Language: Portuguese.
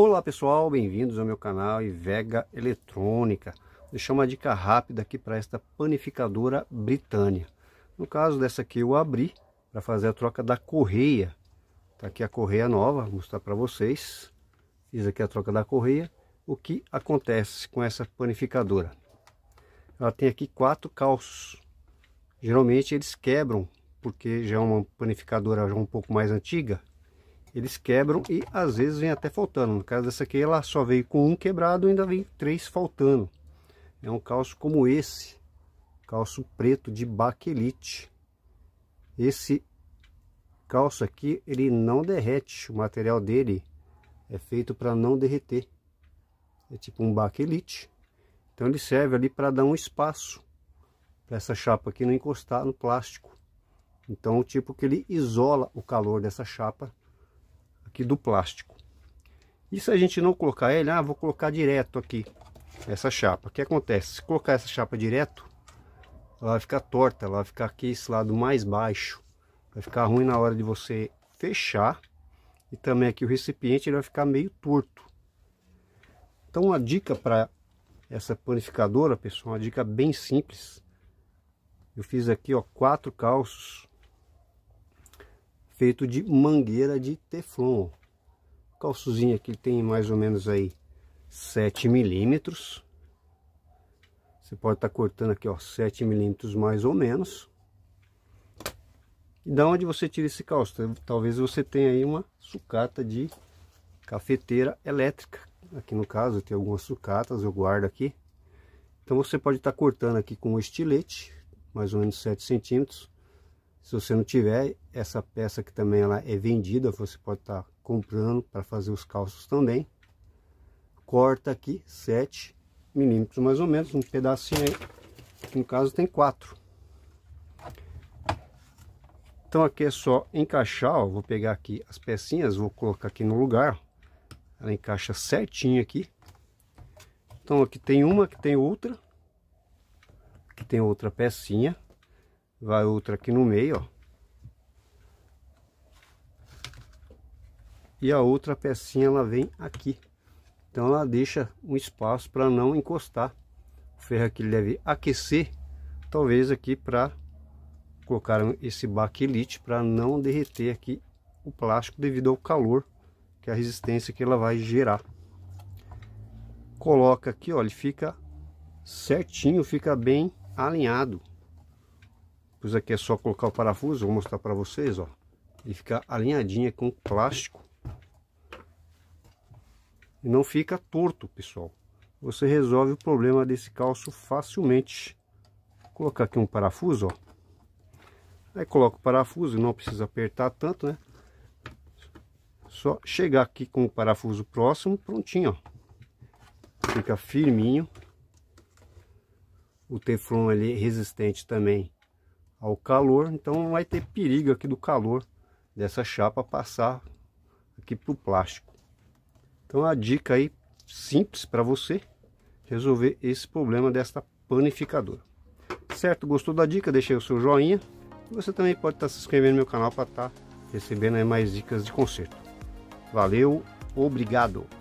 Olá pessoal, bem-vindos ao meu canal e Vega Eletrônica. deixar uma dica rápida aqui para esta panificadora Britânia. No caso dessa aqui eu abri para fazer a troca da correia. Tá aqui a correia nova, vou mostrar para vocês. Fiz aqui a troca da correia. O que acontece com essa panificadora? Ela tem aqui quatro calços. Geralmente eles quebram, porque já é uma panificadora já um pouco mais antiga eles quebram e às vezes vem até faltando. No caso dessa aqui, ela só veio com um quebrado ainda vem três faltando. É um calço como esse, calço preto de baquelite. Esse calço aqui, ele não derrete, o material dele é feito para não derreter. É tipo um baquelite. Então ele serve ali para dar um espaço para essa chapa aqui não encostar no plástico. Então, o tipo que ele isola o calor dessa chapa aqui do plástico. E se a gente não colocar ele, ah, vou colocar direto aqui essa chapa. O que acontece? Se colocar essa chapa direto, ela vai ficar torta, ela vai ficar aqui esse lado mais baixo. Vai ficar ruim na hora de você fechar. E também aqui o recipiente ele vai ficar meio torto. Então uma dica para essa panificadora, pessoal, uma dica bem simples. Eu fiz aqui ó, quatro calços feito de mangueira de teflon. Calçozinho aqui tem mais ou menos aí 7 milímetros. Você pode estar tá cortando aqui, ó, 7 milímetros mais ou menos. E da onde você tira esse calço? Talvez você tenha aí uma sucata de cafeteira elétrica. Aqui no caso tem algumas sucatas, eu guardo aqui. Então você pode estar tá cortando aqui com um estilete, mais ou menos 7 centímetros se você não tiver essa peça que também ela é vendida, você pode estar tá comprando para fazer os calços também. Corta aqui 7 milímetros mais ou menos, um pedacinho aí. No caso tem 4. Então aqui é só encaixar, ó, vou pegar aqui as pecinhas, vou colocar aqui no lugar. Ela encaixa certinho aqui. Então aqui tem uma, aqui tem outra. Aqui tem outra pecinha. Vai outra aqui no meio, ó. E a outra pecinha ela vem aqui. Então ela deixa um espaço para não encostar. O ferro aqui deve aquecer, talvez aqui para colocar esse baquelite para não derreter aqui o plástico devido ao calor que a resistência que ela vai gerar. Coloca aqui, olha, fica certinho, fica bem alinhado. Pois aqui é só colocar o parafuso, vou mostrar para vocês, ó. e fica alinhadinha com o plástico. E não fica torto, pessoal. Você resolve o problema desse calço facilmente. Vou colocar aqui um parafuso, ó. Aí coloca o parafuso, não precisa apertar tanto, né? Só chegar aqui com o parafuso próximo, prontinho, ó. Fica firminho o teflon ele é resistente também ao calor, então vai ter perigo aqui do calor dessa chapa passar aqui para o plástico. Então a dica aí simples para você resolver esse problema desta panificadora. Certo? Gostou da dica? Deixei o seu joinha. Você também pode estar tá se inscrevendo no meu canal para estar tá recebendo mais dicas de conserto. Valeu, obrigado!